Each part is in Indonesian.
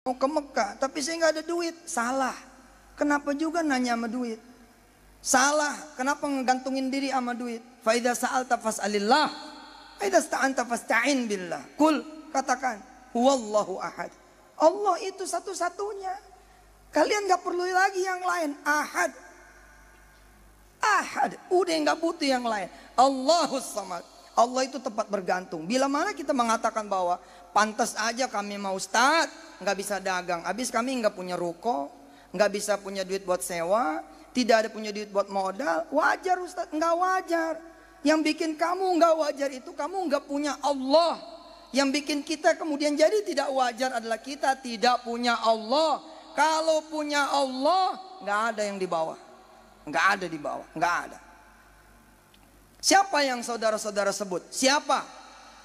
mau ke Mekah, tapi saya nggak ada duit. Salah. Kenapa juga nanya sama duit? Salah. Kenapa ngegantungin diri sama duit? Faidah saal tafas alillah. Faidah staan tafas ta'in billah. Kul katakan. Wallahu ahad. Allah itu satu-satunya. Kalian nggak perlu lagi yang lain. Ahad. Ahad. Udah nggak butuh yang lain. Allahus samad. Allah itu tempat bergantung. Bila mana kita mengatakan bahwa pantas aja kami mau start, nggak bisa dagang, habis kami nggak punya ruko, nggak bisa punya duit buat sewa, tidak ada punya duit buat modal, wajar Ustaz, nggak wajar. Yang bikin kamu nggak wajar itu kamu nggak punya Allah. Yang bikin kita kemudian jadi tidak wajar adalah kita tidak punya Allah. Kalau punya Allah, nggak ada yang di bawah, nggak ada di bawah, nggak ada. Siapa yang saudara-saudara sebut? Siapa?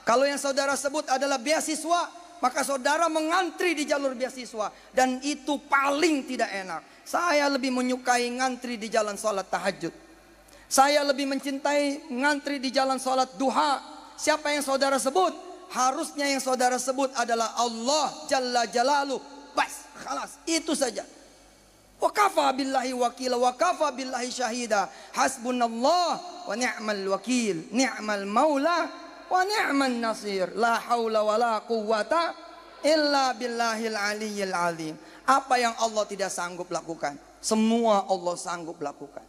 Kalau yang saudara sebut adalah beasiswa, maka saudara mengantri di jalur beasiswa dan itu paling tidak enak. Saya lebih menyukai ngantri di jalan sholat tahajud. Saya lebih mencintai ngantri di jalan sholat duha. Siapa yang saudara sebut? Harusnya yang saudara sebut adalah Allah Jalla Jalalu. Bas, khalas, itu saja. Wakafa billahi wakila, wakafa billahi syahida. Hasbunallah wa ni'mal wakil, ni'mal maula wa ni'man nasir. La haula wa la quwwata illa billahil aliyyil azim. Apa yang Allah tidak sanggup lakukan, semua Allah sanggup lakukan.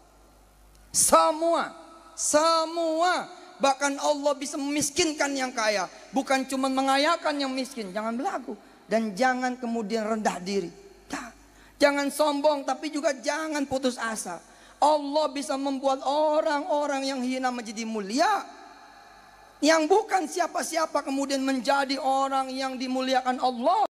Semua, semua bahkan Allah bisa memiskinkan yang kaya, bukan cuma mengayakan yang miskin. Jangan berlaku dan jangan kemudian rendah diri. Jangan sombong tapi juga jangan putus asa. Allah bisa membuat orang-orang yang hina menjadi mulia. Yang bukan siapa-siapa kemudian menjadi orang yang dimuliakan Allah.